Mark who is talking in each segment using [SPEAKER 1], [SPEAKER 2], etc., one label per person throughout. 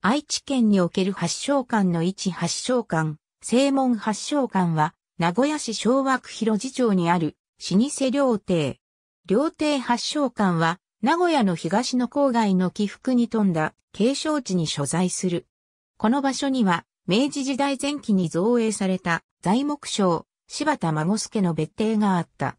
[SPEAKER 1] 愛知県における発祥館の一発祥館、正門発祥館は、名古屋市昭和区広寺町にある、老舗料亭。料亭発祥館は、名古屋の東の郊外の起伏に富んだ景勝地に所在する。この場所には、明治時代前期に造営された材木商、柴田孫助の別邸があった。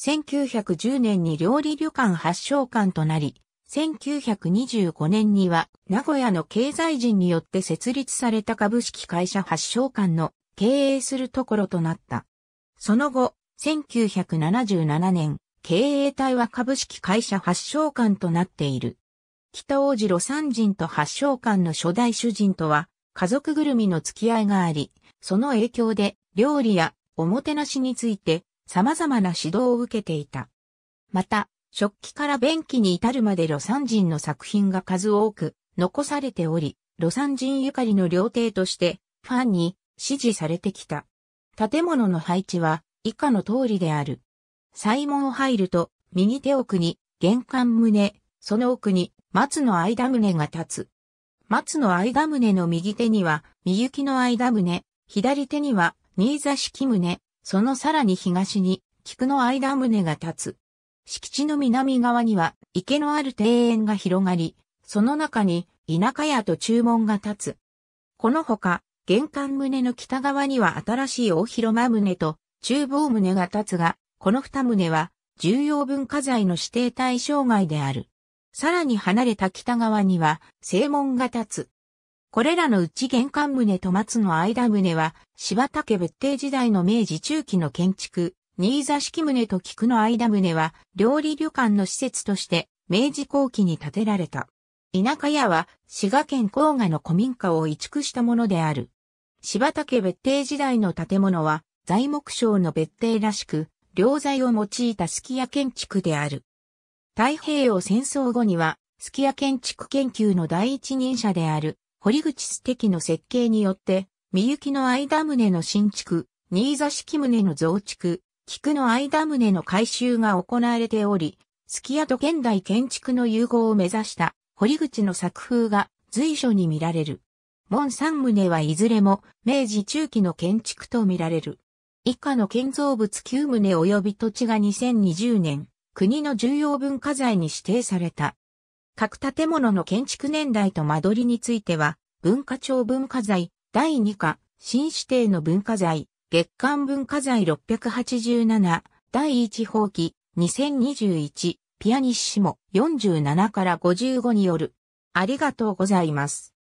[SPEAKER 1] 1910年に料理旅館発祥館となり、1925年には名古屋の経済人によって設立された株式会社発祥館の経営するところとなった。その後、1977年、経営体は株式会社発祥館となっている。北大路魯山人と発祥館の初代主人とは家族ぐるみの付き合いがあり、その影響で料理やおもてなしについて様々な指導を受けていた。また、食器から便器に至るまで魯山人の作品が数多く残されており、魯山人ゆかりの料亭としてファンに支持されてきた。建物の配置は以下の通りである。西門を入ると右手奥に玄関棟、その奥に松の間棟が立つ。松の間棟の右手にはみ行きの間棟、左手には新座式棟、そのさらに東に菊の間棟が立つ。敷地の南側には池のある庭園が広がり、その中に田舎屋と注文が立つ。このほか、玄関棟の北側には新しい大広間棟と厨房棟が立つが、この二棟は重要文化財の指定対象外である。さらに離れた北側には正門が立つ。これらのうち玄関棟と松の間棟は、柴竹別邸時代の明治中期の建築、新座式宗と菊の間宗は料理旅館の施設として明治後期に建てられた。田舎屋は滋賀県甲賀の古民家を移築したものである。柴竹別邸時代の建物は材木商の別邸らしく、良材を用いたすき家建築である。太平洋戦争後には、すき家建築研究の第一人者である、堀口素敵の設計によって、三行の間宗の新築、新座式宗の増築、菊の間棟の改修が行われており、すき家と現代建築の融合を目指した堀口の作風が随所に見られる。門三棟はいずれも明治中期の建築と見られる。以下の建造物9棟及び土地が2020年、国の重要文化財に指定された。各建物の建築年代と間取りについては、文化庁文化財第2課、新指定の文化財月刊文化財687、第1法記、2021、ピアニッシモ47から55による。ありがとうございます。